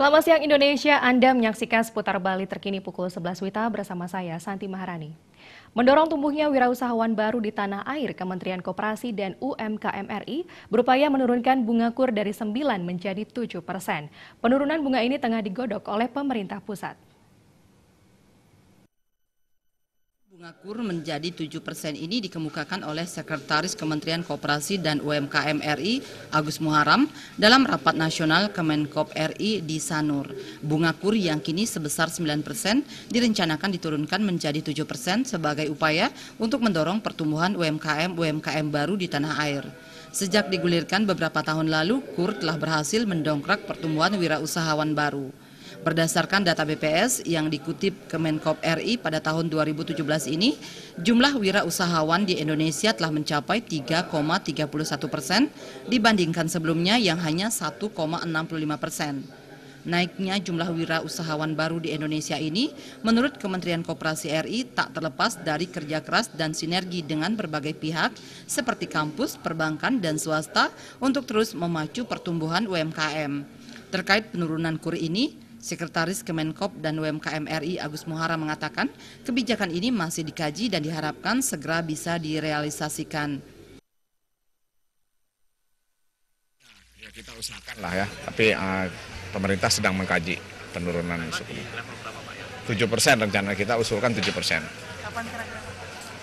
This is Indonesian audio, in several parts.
Selamat siang Indonesia, Anda menyaksikan seputar Bali terkini pukul 11 WITA bersama saya, Santi Maharani. Mendorong tumbuhnya wirausahawan baru di tanah air, Kementerian Koperasi dan UMKM RI berupaya menurunkan bunga kur dari 9 menjadi 7 persen. Penurunan bunga ini tengah digodok oleh pemerintah pusat. Bunga kur menjadi 7 persen ini dikemukakan oleh Sekretaris Kementerian Kooperasi dan UMKM RI Agus Muharam dalam rapat nasional Kemenkop RI di Sanur. Bunga kur yang kini sebesar 9 persen direncanakan diturunkan menjadi 7 persen sebagai upaya untuk mendorong pertumbuhan UMKM-UMKM baru di tanah air. Sejak digulirkan beberapa tahun lalu, KUR telah berhasil mendongkrak pertumbuhan wirausahawan baru. Berdasarkan data BPS yang dikutip Kemenkop RI pada tahun 2017 ini, jumlah wirausahawan di Indonesia telah mencapai 3,31 persen dibandingkan sebelumnya yang hanya 1,65 persen. Naiknya jumlah wirausahawan baru di Indonesia ini menurut Kementerian Koperasi RI tak terlepas dari kerja keras dan sinergi dengan berbagai pihak seperti kampus, perbankan, dan swasta untuk terus memacu pertumbuhan UMKM. Terkait penurunan kur ini, Sekretaris Kemenkop dan UMKM RI Agus Muhara mengatakan kebijakan ini masih dikaji dan diharapkan segera bisa direalisasikan. Ya kita usahakan lah ya, tapi uh, pemerintah sedang mengkaji penurunan suku bunga. 7 persen rencana kita usulkan 7 persen.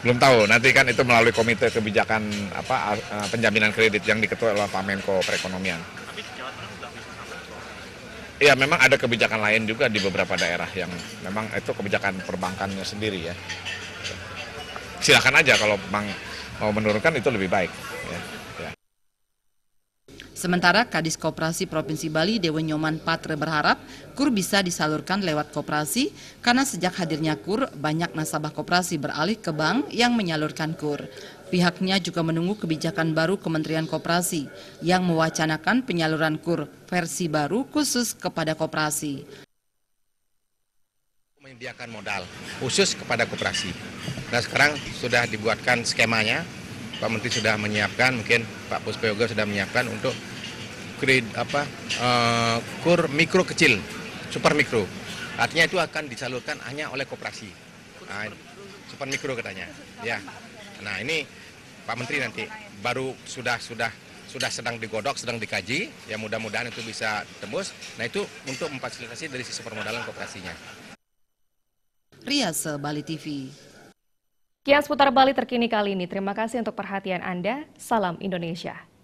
Belum tahu, nanti kan itu melalui komite kebijakan apa eh, penjaminan kredit yang diketuai oleh Pak Menko Perekonomian ya memang ada kebijakan lain juga di beberapa daerah yang memang itu kebijakan perbankannya sendiri ya. Silakan aja kalau memang mau menurunkan itu lebih baik. Ya. Sementara Kadis Koperasi Provinsi Bali Dewa Nyoman Patre berharap KUR bisa disalurkan lewat koperasi karena sejak hadirnya KUR banyak nasabah koperasi beralih ke bank yang menyalurkan KUR. Pihaknya juga menunggu kebijakan baru Kementerian Koperasi yang mewacanakan penyaluran KUR versi baru khusus kepada koperasi. Menyediakan modal khusus kepada koperasi. Nah sekarang sudah dibuatkan skemanya, Pak Menteri sudah menyiapkan, mungkin Pak Puspeyoga sudah menyiapkan untuk kred apa uh, kur mikro kecil, super mikro. Artinya itu akan disalurkan hanya oleh koperasi. Nah, super mikro katanya. Ya. Nah, ini Pak Menteri nanti baru sudah sudah sudah sedang digodok, sedang dikaji. Ya mudah-mudahan itu bisa tembus. Nah, itu untuk memfasilitasi dari sisi permodalan koperasinya. Riasa Bali TV Kian seputar Bali terkini kali ini. Terima kasih untuk perhatian Anda. Salam Indonesia.